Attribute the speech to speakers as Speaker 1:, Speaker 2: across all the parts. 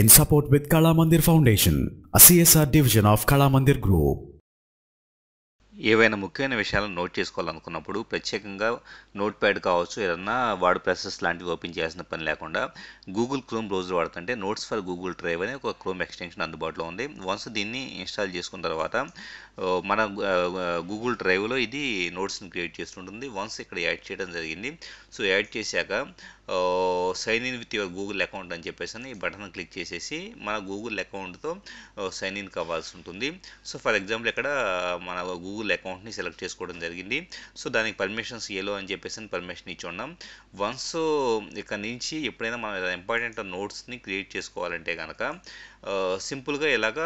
Speaker 1: in support with Kala Mandir Foundation, a CSR division of Kala Mandir Group.
Speaker 2: ఏవైనా ముఖ్యమైన విషయాలను note చేసుకోవాలనుకున్నప్పుడు ప్రత్యేకంగా note pad కావచ్చు ఏదన్నా వాడు ప్రెసెస్ లాంటివి ఓపెన్ చేయాల్సిన పని లేకుండా గూగుల్ క్రోమ్ బ్రౌజర్ వాడుతుంటే నోట్స్ ఫర్ గూగుల్ డ్రైవ్ అనే ఒక క్రోమ్ ఎక్స్టెన్షన్ అందుబాటులో ఉంది వన్స్ దీన్ని ఇన్స్టాల్ చేసుకున్న తర్వాత మన గూగుల్ డ్రైవ్లో ఇది నోట్స్ని క్రియేట్ చేస్తుంటుంది వన్స్ ఇక్కడ యాడ్ చేయడం జరిగింది సో యాడ్ చేశాక sign in with your Google account అని చెప్పేసి ఈ బటన్ క్లిక్ చేసేసి మన గూగుల్ అకౌంట్తో సైన్ ఇన్ కావాల్సి ఉంటుంది సో ఫర్ ఎగ్జాంపుల్ ఇక్కడ మన గూగుల్ అకౌంట్ని సెలెక్ట్ చేసుకోవడం జరిగింది సో దానికి పర్మిషన్స్ ఏలో అని చెప్పేసి పర్మిషన్ ఇచ్చి ఉన్నాం వన్స్ ఇక్కడ నుంచి ఎప్పుడైనా మనం ఇంపార్టెంట్ నోట్స్ని క్రియేట్ చేసుకోవాలంటే కనుక సింపుల్గా ఇలాగ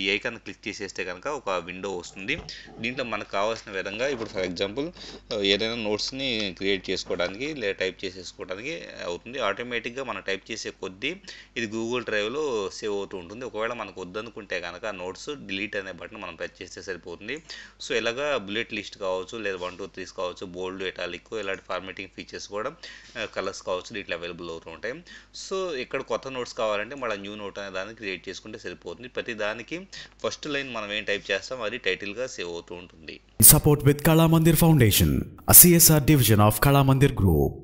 Speaker 2: ఈ క్లిక్ చేసేస్తే కనుక ఒక విండో వస్తుంది దీంట్లో మనకు కావాల్సిన విధంగా ఇప్పుడు ఫర్ ఎగ్జాంపుల్ ఏదైనా నోట్స్ని క్రియేట్ చేసుకోవడానికి లేదా టైప్ చేసేసుకోవడానికి అవుతుంది ఆటోమేటిక్గా మనం టైప్ చేసే కొద్దీ ఇది గూగుల్ డ్రైవ్లో సేవ్ అవుతూ ఉంటుంది ఒకవేళ మనకు వద్దనుకుంటే కనుక నోట్స్ డిలీట్ అనే బటన్ మనం ప్రెస్ చేస్తే సరిపోతుంది సో ఇలాగా బుల్లెట్ లిస్ట్ కావచ్చు లేదా వన్ టూ త్రీస్ కావచ్చు బోల్డ్ ఎటాలిక్ ఇలాంటి ఫార్మేటింగ్ ఫీచర్స్ కూడా కలర్స్ కావచ్చు ఇట్లా అవైలబుల్ అవుతూ ఉంటాయి సో ఇక్కడ కొత్త నోట్స్ కావాలంటే మళ్ళీ న్యూ నోట్ అనే దాన్ని క్రియేట్ చేసుకుంటే సరిపోతుంది ప్రతి దానికి ఫస్ట్ లైన్ మనం ఏం టైప్ చేస్తాం అది టైటిల్గా సేవ్ అవుతూ ఉంటుంది
Speaker 1: support with Kalamandir foundation CSR division of Kalamandir group